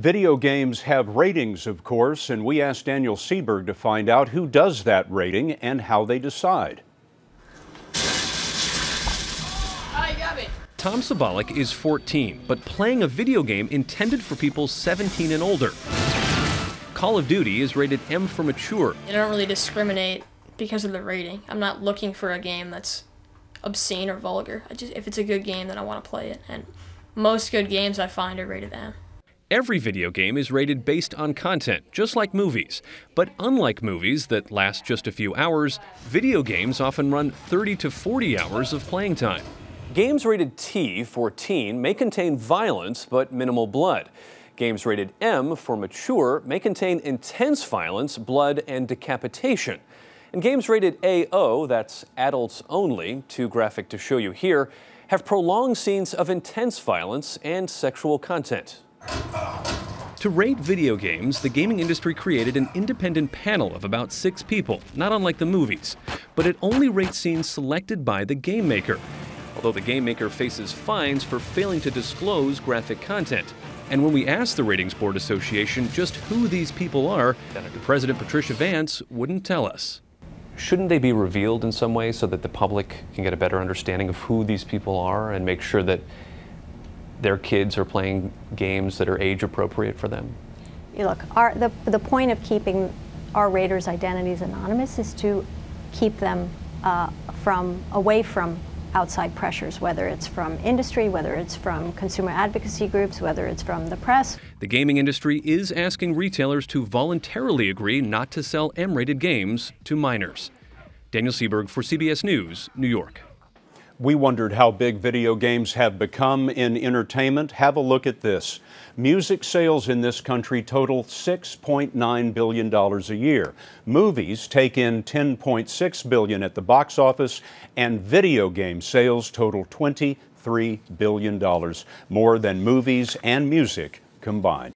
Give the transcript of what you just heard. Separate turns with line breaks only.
Video games have ratings, of course, and we asked Daniel Seberg to find out who does that rating and how they decide.
Tom Sabalik is 14, but playing a video game intended for people 17 and older. Call of Duty is rated M for mature.
I don't really discriminate because of the rating. I'm not looking for a game that's obscene or vulgar. I just if it's a good game, then I want to play it. And most good games I find are rated M.
Every video game is rated based on content, just like movies. But unlike movies that last just a few hours, video games often run 30 to 40 hours of playing time. Games rated T for teen may contain violence but minimal blood. Games rated M for mature may contain intense violence, blood, and decapitation. And games rated AO, that's adults only, too graphic to show you here, have prolonged scenes of intense violence and sexual content. To rate video games, the gaming industry created an independent panel of about six people, not unlike the movies, but it only rates scenes selected by the game maker, although the game maker faces fines for failing to disclose graphic content. And when we asked the Ratings Board Association just who these people are, Senator President Patricia Vance wouldn't tell us. Shouldn't they be revealed in some way so that the public can get a better understanding of who these people are and make sure that their kids are playing games that are age appropriate for them?
look, our, the, the point of keeping our raiders' identities anonymous is to keep them uh, from away from outside pressures, whether it's from industry, whether it's from consumer advocacy groups, whether it's from the press.
The gaming industry is asking retailers to voluntarily agree not to sell M rated games to
minors. Daniel Seberg for CBS News, New York. We wondered how big video games have become in entertainment. Have a look at this. Music sales in this country total $6.9 billion a year. Movies take in $10.6 billion at the box office, and video game sales total $23 billion, more than movies and music combined.